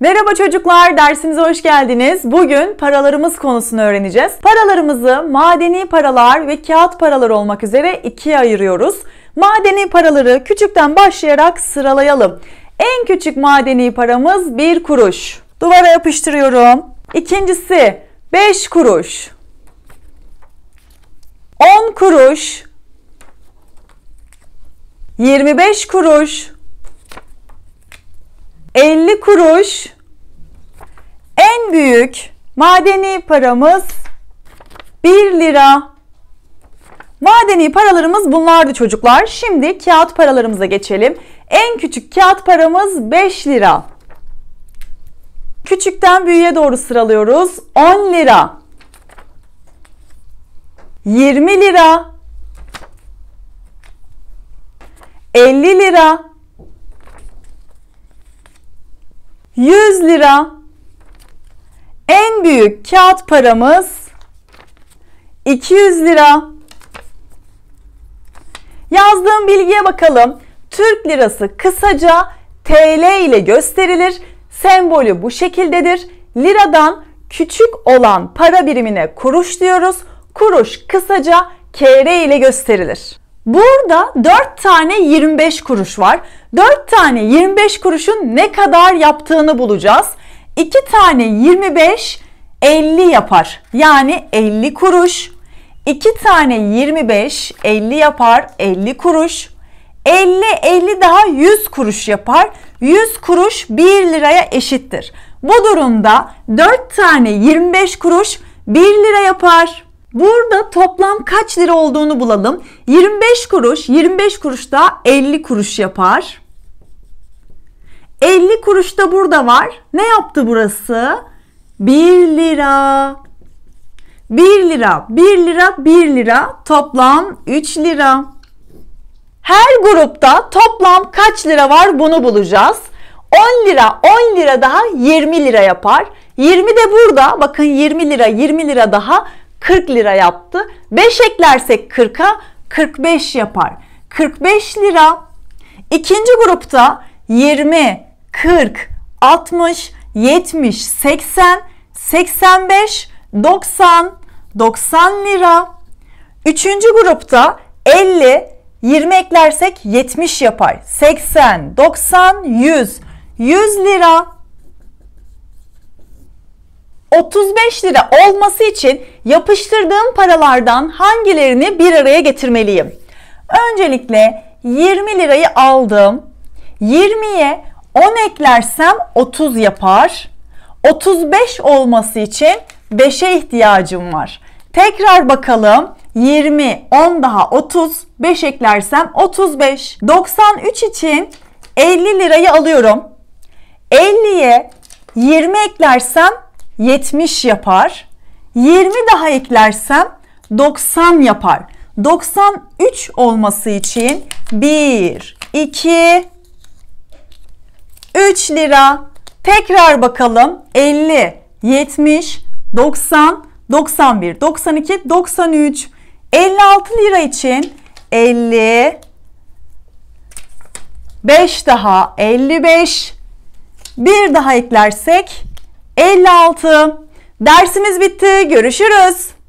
Merhaba çocuklar, dersimize hoş geldiniz. Bugün paralarımız konusunu öğreneceğiz. Paralarımızı madeni paralar ve kağıt paralar olmak üzere ikiye ayırıyoruz. Madeni paraları küçükten başlayarak sıralayalım. En küçük madeni paramız 1 kuruş. Duvara yapıştırıyorum. İkincisi 5 kuruş. 10 kuruş. 25 kuruş. 50 kuruş en büyük madeni paramız 1 lira. Madeni paralarımız bunlardı çocuklar. Şimdi kağıt paralarımıza geçelim. En küçük kağıt paramız 5 lira. Küçükten büyüğe doğru sıralıyoruz. 10 lira. 20 lira. 50 lira. 100 lira. En büyük kağıt paramız 200 lira. Yazdığım bilgiye bakalım. Türk lirası kısaca TL ile gösterilir. Sembolü bu şekildedir. Liradan küçük olan para birimine kuruş diyoruz. Kuruş kısaca KR ile gösterilir. Burada 4 tane 25 kuruş var. 4 tane 25 kuruşun ne kadar yaptığını bulacağız. 2 tane 25 50 yapar. Yani 50 kuruş. 2 tane 25 50 yapar. 50 kuruş. 50 50 daha 100 kuruş yapar. 100 kuruş 1 liraya eşittir. Bu durumda 4 tane 25 kuruş 1 lira yapar. Burada toplam kaç lira olduğunu bulalım. 25 kuruş, 25 kuruş da 50 kuruş yapar. 50 kuruş da burada var. Ne yaptı burası? 1 lira. 1 lira, 1 lira, 1 lira toplam 3 lira. Her grupta toplam kaç lira var bunu bulacağız. 10 lira, 10 lira daha 20 lira yapar. 20 de burada. Bakın 20 lira, 20 lira daha 40 lira yaptı. 5 eklersek 40'a 45 yapar. 45 lira. İkinci grupta 20, 40, 60, 70, 80, 85, 90, 90 lira. Üçüncü grupta 50, 20 eklersek 70 yapar. 80, 90, 100, 100 lira. 35 lira olması için yapıştırdığım paralardan hangilerini bir araya getirmeliyim? Öncelikle 20 lirayı aldım. 20'ye 10 eklersem 30 yapar. 35 olması için 5'e ihtiyacım var. Tekrar bakalım. 20, 10 daha 30, 5 eklersem 35. 93 için 50 lirayı alıyorum. 50'ye 20 eklersem 70 yapar. 20 daha eklersem 90 yapar. 93 olması için 1, 2, 3 lira. Tekrar bakalım 50, 70, 90, 91, 92, 93. 56 lira için 50, 5 daha 55, bir daha eklersek 56. Dersimiz bitti. Görüşürüz.